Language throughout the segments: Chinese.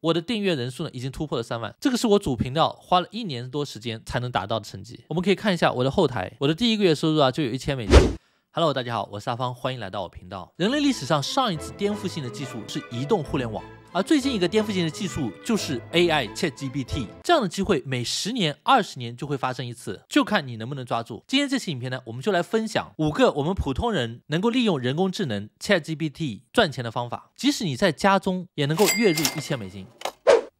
我的订阅人数呢，已经突破了三万，这个是我主频道花了一年多时间才能达到的成绩。我们可以看一下我的后台，我的第一个月收入啊，就有一千美金。Hello，大家好，我是阿芳，欢迎来到我频道。人类历史上上一次颠覆性的技术是移动互联网。而最近一个颠覆性的技术就是 AI ChatGPT，这样的机会每十年、二十年就会发生一次，就看你能不能抓住。今天这期影片呢，我们就来分享五个我们普通人能够利用人工智能 ChatGPT 赚钱的方法，即使你在家中也能够月入一千美金。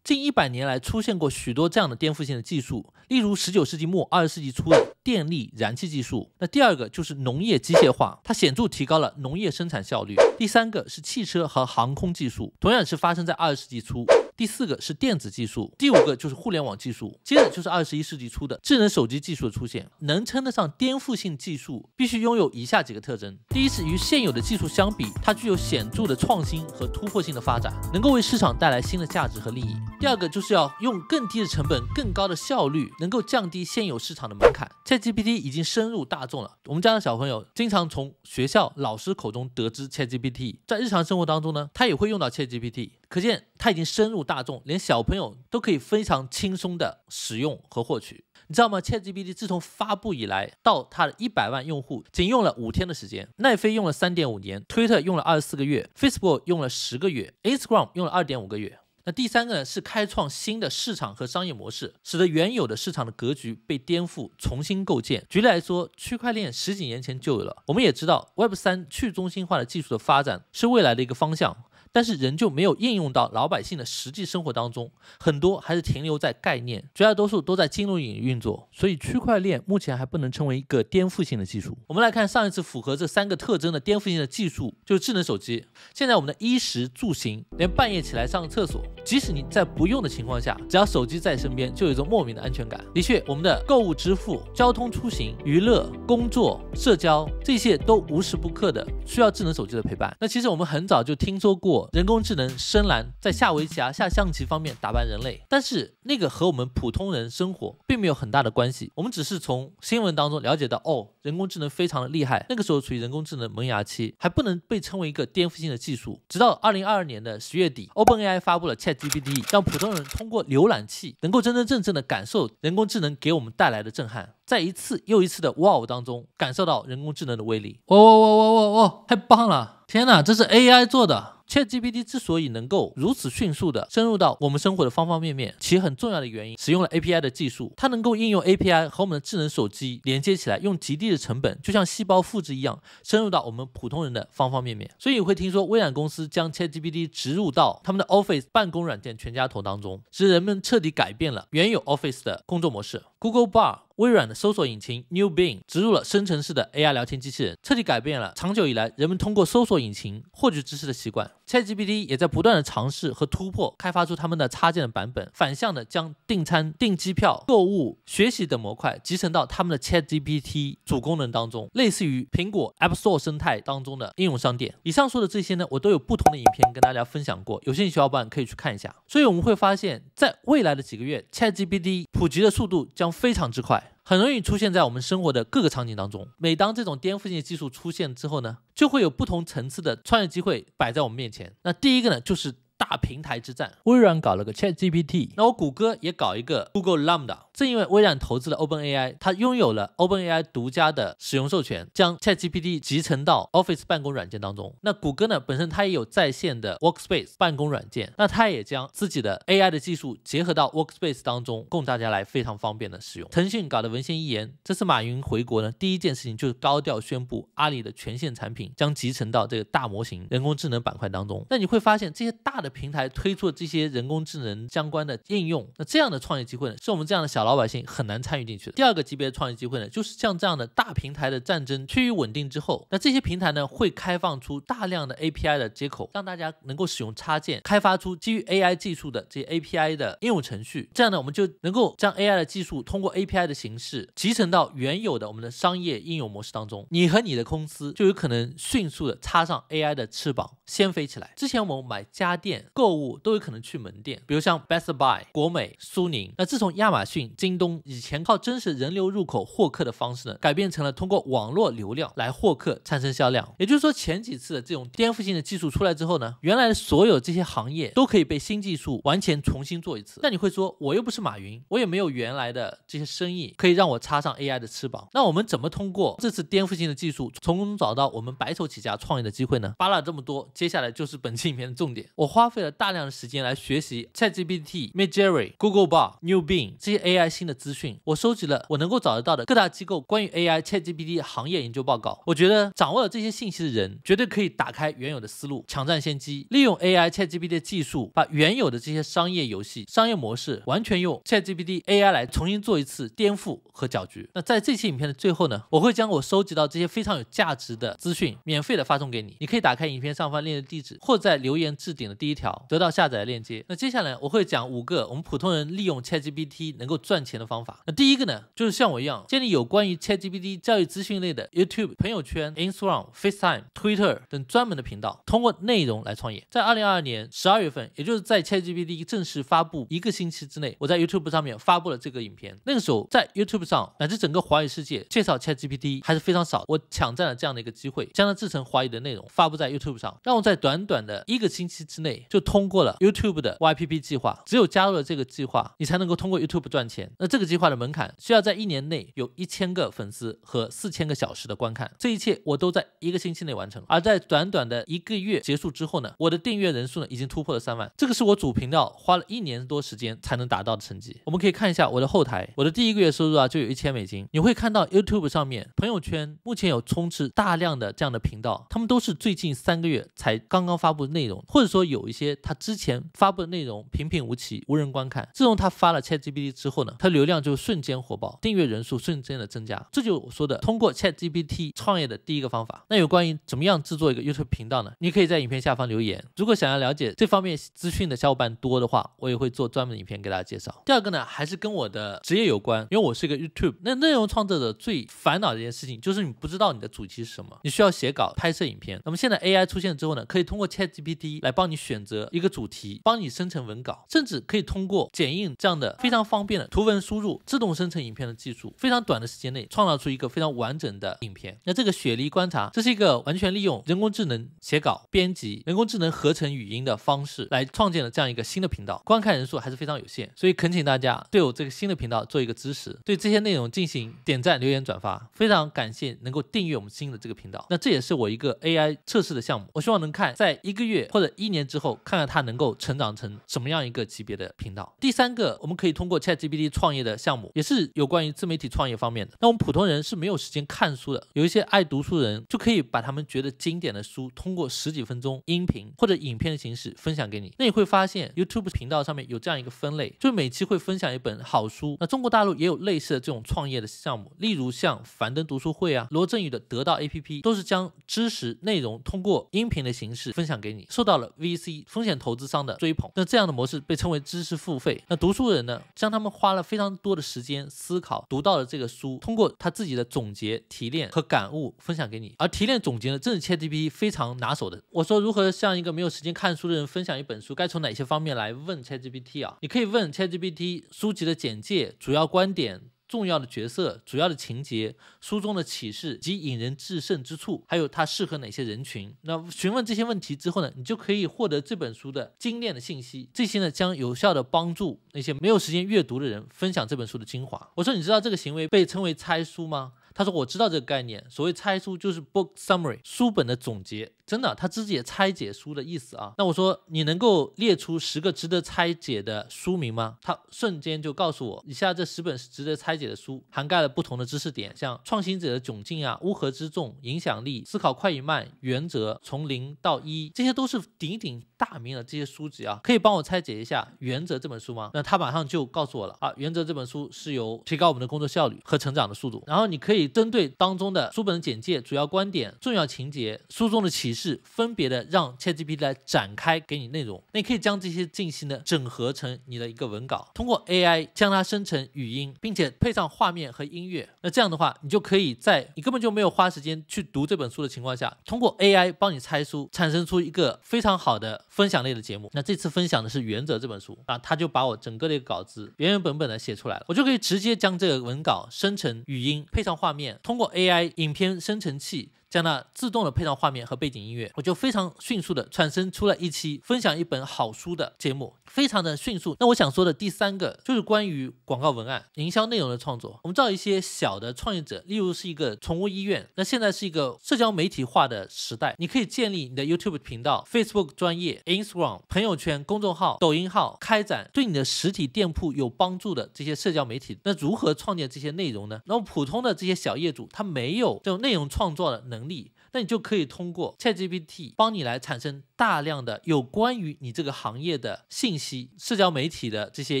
近一百年来出现过许多这样的颠覆性的技术，例如十九世纪末二十世纪初的电力、燃气技术。那第二个就是农业机械化，它显著提高了农业生产效率。第三个是汽车和航空技术，同样是发生在二十世纪初。第四个是电子技术，第五个就是互联网技术，接着就是二十一世纪初的智能手机技术的出现。能称得上颠覆性技术，必须拥有以下几个特征：第一是与现有的技术相比，它具有显著的创新和突破性的发展，能够为市场带来新的价值和利益；第二个就是要用更低的成本、更高的效率，能够降低现有市场的门槛。ChatGPT 已经深入大众了，我们家的小朋友经常从学校老师口中得知 ChatGPT，在日常生活当中呢，他也会用到 ChatGPT。可见，它已经深入大众，连小朋友都可以非常轻松的使用和获取。你知道吗？ChatGPT 自从发布以来，到它的一百万用户，仅用了五天的时间；奈飞用了三点五年，推特用了二十四个月，Facebook 用了十个月，Instagram 用了二点五个月。那第三个呢，是开创新的市场和商业模式，使得原有的市场的格局被颠覆，重新构建。举例来说，区块链十几年前就有了，我们也知道 Web 三去中心化的技术的发展是未来的一个方向。但是仍旧没有应用到老百姓的实际生活当中，很多还是停留在概念，绝大多数都在金融领域运作，所以区块链目前还不能称为一个颠覆性的技术。我们来看上一次符合这三个特征的颠覆性的技术就是智能手机。现在我们的衣食住行，连半夜起来上个厕所，即使你在不用的情况下，只要手机在身边，就有一种莫名的安全感。的确，我们的购物支付、交通出行、娱乐、工作、社交，这些都无时不刻的需要智能手机的陪伴。那其实我们很早就听说过。人工智能深蓝在下围棋啊、下象棋方面打败人类，但是那个和我们普通人生活并没有很大的关系。我们只是从新闻当中了解到，哦，人工智能非常的厉害。那个时候处于人工智能萌芽期，还不能被称为一个颠覆性的技术。直到二零二二年的十月底，OpenAI 发布了 ChatGPT，让普通人通过浏览器能够真真正正的感受人工智能给我们带来的震撼。在一次又一次的哇哦当中，感受到人工智能的威力。哇哇哇哇哇哇！太棒了！天哪，这是 AI 做的。ChatGPT 之所以能够如此迅速的深入到我们生活的方方面面，其很重要的原因，使用了 API 的技术，它能够应用 API 和我们的智能手机连接起来，用极低的成本，就像细胞复制一样，深入到我们普通人的方方面面。所以你会听说微软公司将 ChatGPT 植入到他们的 Office 办公软件全家桶当中，使人们彻底改变了原有 Office 的工作模式。Google Bar、微软的搜索引擎 New Bing 植入了生成式的 AI 聊天机器人，彻底改变了长久以来人们通过搜索引擎获取知识的习惯。ChatGPT 也在不断的尝试和突破，开发出他们的插件的版本，反向的将订餐、订机票、购物、学习等模块集成到他们的 ChatGPT 主功能当中，类似于苹果 App Store 生态当中的应用商店。以上说的这些呢，我都有不同的影片跟大家分享过，有兴趣小伙伴可以去看一下。所以我们会发现，在未来的几个月，ChatGPT 普及的速度将非常之快，很容易出现在我们生活的各个场景当中。每当这种颠覆性技术出现之后呢，就会有不同层次的创业机会摆在我们面前。那第一个呢，就是。大平台之战，微软搞了个 Chat GPT，那我谷歌也搞一个 Google l a m b d a 正因为微软投资了 Open AI，它拥有了 Open AI 独家的使用授权，将 Chat GPT 集成到 Office 办公软件当中。那谷歌呢，本身它也有在线的 Workspace 办公软件，那它也将自己的 AI 的技术结合到 Workspace 当中，供大家来非常方便的使用。腾讯搞的文献一言，这次马云回国呢第一件事情，就是高调宣布阿里的全线产品将集成到这个大模型人工智能板块当中。那你会发现这些大的。平台推出这些人工智能相关的应用，那这样的创业机会呢，是我们这样的小老百姓很难参与进去的。第二个级别的创业机会呢，就是像这样的大平台的战争趋于稳定之后，那这些平台呢会开放出大量的 API 的接口，让大家能够使用插件开发出基于 AI 技术的这些 API 的应用程序。这样呢，我们就能够将 AI 的技术通过 API 的形式集成到原有的我们的商业应用模式当中。你和你的公司就有可能迅速的插上 AI 的翅膀，先飞起来。之前我们买家电。购物都有可能去门店，比如像 Best Buy、国美、苏宁。那自从亚马逊、京东以前靠真实人流入口获客的方式呢，改变成了通过网络流量来获客，产生销量。也就是说，前几次的这种颠覆性的技术出来之后呢，原来所有这些行业都可以被新技术完全重新做一次。那你会说，我又不是马云，我也没有原来的这些生意可以让我插上 AI 的翅膀。那我们怎么通过这次颠覆性的技术，从中找到我们白手起家创业的机会呢？扒拉这么多，接下来就是本期影片的重点。我花。花费了大量的时间来学习 ChatGPT、MidJourney、Google Bard、New Bing 这些 AI 新的资讯。我收集了我能够找得到的各大机构关于 AI ChatGPT 行业研究报告。我觉得掌握了这些信息的人，绝对可以打开原有的思路，抢占先机，利用 AI ChatGPT 的技术，把原有的这些商业游戏、商业模式，完全用 ChatGPT AI 来重新做一次颠覆和搅局。那在这期影片的最后呢，我会将我收集到这些非常有价值的资讯，免费的发送给你。你可以打开影片上方链接地址，或在留言置顶的第一。条得到下载链接。那接下来我会讲五个我们普通人利用 ChatGPT 能够赚钱的方法。那第一个呢，就是像我一样建立有关于 ChatGPT 教育资讯类的 YouTube、朋友圈、Instagram、FaceTime、Twitter 等专门的频道，通过内容来创业。在2022年12月份，也就是在 ChatGPT 正式发布一个星期之内，我在 YouTube 上面发布了这个影片。那个时候在 YouTube 上乃至整个华语世界介绍 ChatGPT 还是非常少，我抢占了这样的一个机会，将它制成华语的内容发布在 YouTube 上，让我在短短的一个星期之内。就通过了 YouTube 的 YPP 计划，只有加入了这个计划，你才能够通过 YouTube 赚钱。那这个计划的门槛需要在一年内有一千个粉丝和四千个小时的观看，这一切我都在一个星期内完成。而在短短的一个月结束之后呢，我的订阅人数呢已经突破了三万，这个是我主频道花了一年多时间才能达到的成绩。我们可以看一下我的后台，我的第一个月收入啊就有一千美金。你会看到 YouTube 上面朋友圈目前有充斥大量的这样的频道，他们都是最近三个月才刚刚发布内容，或者说有一。些他之前发布的内容平平无奇，无人观看。自从他发了 ChatGPT 之后呢，他流量就瞬间火爆，订阅人数瞬间的增加。这就是我说的通过 ChatGPT 创业的第一个方法。那有关于怎么样制作一个 YouTube 频道呢？你可以在影片下方留言。如果想要了解这方面资讯的小伙伴多的话，我也会做专门的影片给大家介绍。第二个呢，还是跟我的职业有关，因为我是一个 YouTube，那内容创作者最烦恼的一件事情就是你不知道你的主题是什么，你需要写稿、拍摄影片。那么现在 AI 出现之后呢，可以通过 ChatGPT 来帮你选。则一个主题帮你生成文稿，甚至可以通过剪映这样的非常方便的图文输入自动生成影片的技术，非常短的时间内创造出一个非常完整的影片。那这个雪梨观察，这是一个完全利用人工智能写稿、编辑、人工智能合成语音的方式来创建的这样一个新的频道。观看人数还是非常有限，所以恳请大家对我这个新的频道做一个支持，对这些内容进行点赞、留言、转发，非常感谢能够订阅我们新的这个频道。那这也是我一个 AI 测试的项目，我希望能看在一个月或者一年之后。看看他能够成长成什么样一个级别的频道。第三个，我们可以通过 ChatGPT 创业的项目，也是有关于自媒体创业方面的。那我们普通人是没有时间看书的，有一些爱读书人就可以把他们觉得经典的书，通过十几分钟音频或者影片的形式分享给你。那你会发现 YouTube 频道上面有这样一个分类，就是每期会分享一本好书。那中国大陆也有类似的这种创业的项目，例如像樊登读书会啊、罗振宇的得到 APP，都是将知识内容通过音频的形式分享给你，受到了 VC。风险投资商的追捧，那这样的模式被称为知识付费。那读书人呢，像他们花了非常多的时间思考，读到了这个书，通过他自己的总结、提炼和感悟分享给你。而提炼总结呢，正是 ChatGPT 非常拿手的。我说如何向一个没有时间看书的人分享一本书，该从哪些方面来问 ChatGPT 啊？你可以问 ChatGPT 书籍的简介、主要观点。重要的角色、主要的情节、书中的启示及引人至胜之处，还有它适合哪些人群？那询问这些问题之后呢，你就可以获得这本书的精炼的信息。这些呢，将有效的帮助那些没有时间阅读的人分享这本书的精华。我说，你知道这个行为被称为猜书吗？他说，我知道这个概念。所谓猜书就是 book summary，书本的总结。真的，他自己也拆解书的意思啊。那我说你能够列出十个值得拆解的书名吗？他瞬间就告诉我，以下这十本是值得拆解的书，涵盖了不同的知识点，像创新者的窘境啊、乌合之众、影响力、思考快与慢、原则、从零到一，这些都是鼎鼎大名的这些书籍啊。可以帮我拆解一下《原则》这本书吗？那他马上就告诉我了啊，《原则》这本书是由提高我们的工作效率和成长的速度，然后你可以针对当中的书本简介、主要观点、重要情节、书中的启。是分别的，让 ChatGPT 来展开给你内容，那你可以将这些进行呢整合成你的一个文稿，通过 AI 将它生成语音，并且配上画面和音乐。那这样的话，你就可以在你根本就没有花时间去读这本书的情况下，通过 AI 帮你拆书，产生出一个非常好的分享类的节目。那这次分享的是《原则》这本书啊，他就把我整个的一个稿子原原本本的写出来了，我就可以直接将这个文稿生成语音，配上画面，通过 AI 影片生成器。将它自动的配上画面和背景音乐，我就非常迅速的产生出了一期分享一本好书的节目，非常的迅速。那我想说的第三个就是关于广告文案、营销内容的创作。我们知道一些小的创业者，例如是一个宠物医院，那现在是一个社交媒体化的时代，你可以建立你的 YouTube 频道、Facebook 专业、Instagram 朋友圈、公众号、抖音号，开展对你的实体店铺有帮助的这些社交媒体。那如何创建这些内容呢？那么普通的这些小业主，他没有这种内容创作的能。力，那你就可以通过 ChatGPT 帮你来产生大量的有关于你这个行业的信息，社交媒体的这些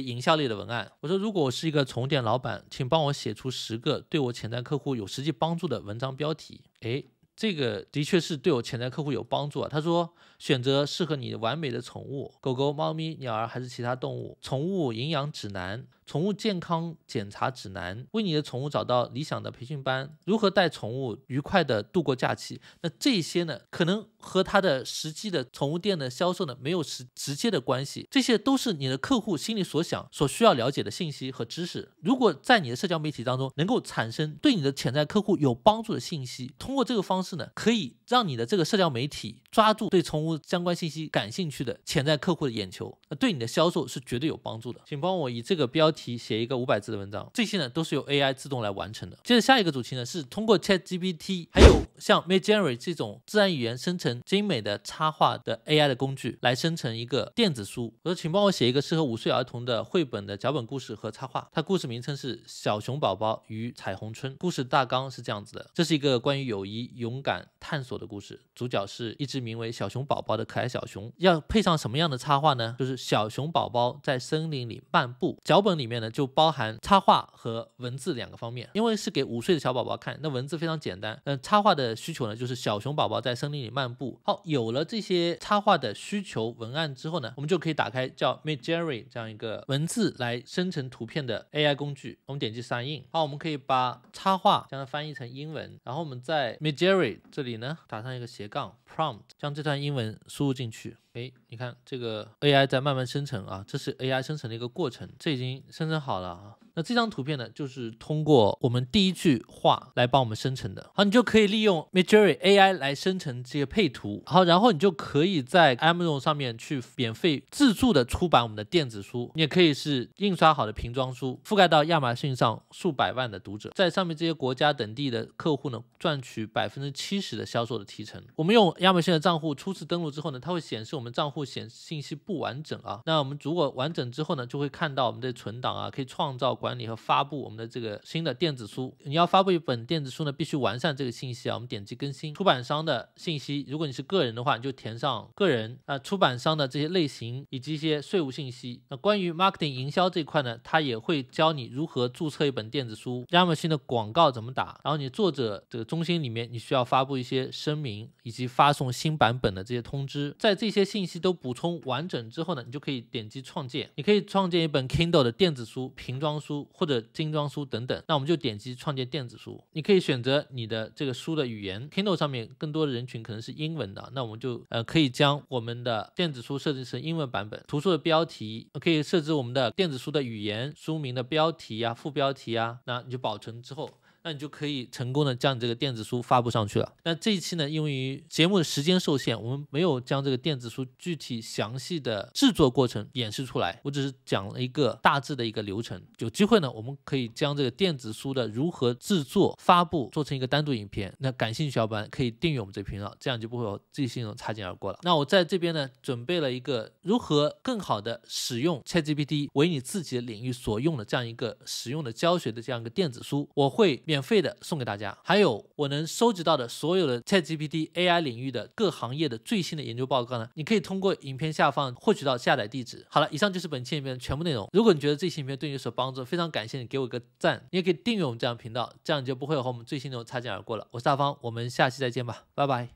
营销类的文案。我说，如果我是一个宠物店老板，请帮我写出十个对我潜在客户有实际帮助的文章标题。诶。这个的确是对我潜在客户有帮助。啊。他说，选择适合你完美的宠物，狗狗、猫咪、鸟儿还是其他动物，宠物营养指南。宠物健康检查指南，为你的宠物找到理想的培训班，如何带宠物愉快的度过假期？那这些呢，可能和它的实际的宠物店的销售呢没有直直接的关系，这些都是你的客户心里所想、所需要了解的信息和知识。如果在你的社交媒体当中能够产生对你的潜在客户有帮助的信息，通过这个方式呢，可以让你的这个社交媒体抓住对宠物相关信息感兴趣的潜在客户的眼球，那对你的销售是绝对有帮助的。请帮我以这个标题。题写一个五百字的文章，这些呢都是由 AI 自动来完成的。接着下一个主题呢是通过 ChatGPT，还有像 MidJourney 这种自然语言生成精美的插画的 AI 的工具来生成一个电子书。我说请帮我写一个适合五岁儿童的绘本的脚本故事和插画。它故事名称是小熊宝宝与彩虹村，故事大纲是这样子的，这是一个关于友谊、勇敢、探索的故事。主角是一只名为小熊宝宝的可爱小熊。要配上什么样的插画呢？就是小熊宝宝在森林里漫步。脚本里。里面呢就包含插画和文字两个方面，因为是给五岁的小宝宝看，那文字非常简单。嗯，插画的需求呢就是小熊宝宝在森林里漫步。好，有了这些插画的需求文案之后呢，我们就可以打开叫 MidJourney 这样一个文字来生成图片的 AI 工具。我们点击 Sign In，好，我们可以把插画将它翻译成英文，然后我们在 MidJourney 这里呢打上一个斜杠 prompt，将这段英文输入进去。哎，你看这个 AI 在慢慢生成啊，这是 AI 生成的一个过程，这已经生成好了啊。那这张图片呢，就是通过我们第一句话来帮我们生成的。好，你就可以利用 Midjourney AI 来生成这些配图。好，然后你就可以在 Amazon 上面去免费自助的出版我们的电子书，你也可以是印刷好的瓶装书，覆盖到亚马逊上数百万的读者，在上面这些国家等地的客户呢，赚取百分之七十的销售的提成。我们用亚马逊的账户初次登录之后呢，它会显示我们账户显信息不完整啊。那我们如果完整之后呢，就会看到我们的存档啊，可以创造。管理和发布我们的这个新的电子书。你要发布一本电子书呢，必须完善这个信息啊。我们点击更新出版商的信息。如果你是个人的话，你就填上个人啊。出版商的这些类型以及一些税务信息。那关于 marketing 营销这块呢，它也会教你如何注册一本电子书，亚马逊的广告怎么打。然后你作者这个中心里面，你需要发布一些声明以及发送新版本的这些通知。在这些信息都补充完整之后呢，你就可以点击创建。你可以创建一本 Kindle 的电子书瓶装书。或者精装书等等，那我们就点击创建电子书。你可以选择你的这个书的语言，Kindle 上面更多的人群可能是英文的，那我们就呃可以将我们的电子书设置成英文版本。图书的标题可以设置我们的电子书的语言，书名的标题啊、副标题啊，那你就保存之后。那你就可以成功的将你这个电子书发布上去了。那这一期呢，因为节目的时间受限，我们没有将这个电子书具体详细的制作过程演示出来，我只是讲了一个大致的一个流程。有机会呢，我们可以将这个电子书的如何制作、发布做成一个单独影片。那感兴趣小伙伴可以订阅我们这频道，这样就不会有这些容擦肩而过了。那我在这边呢，准备了一个如何更好的使用 ChatGPT 为你自己的领域所用的这样一个使用的教学的这样一个电子书，我会。免费的送给大家，还有我能收集到的所有的 ChatGPT AI 领域的各行业的最新的研究报告呢，你可以通过影片下方获取到下载地址。好了，以上就是本期影片的全部内容。如果你觉得这期影片对你有所帮助，非常感谢你给我一个赞，你也可以订阅我们这样频道，这样你就不会和我们最新内容擦肩而过了。我是大方，我们下期再见吧，拜拜。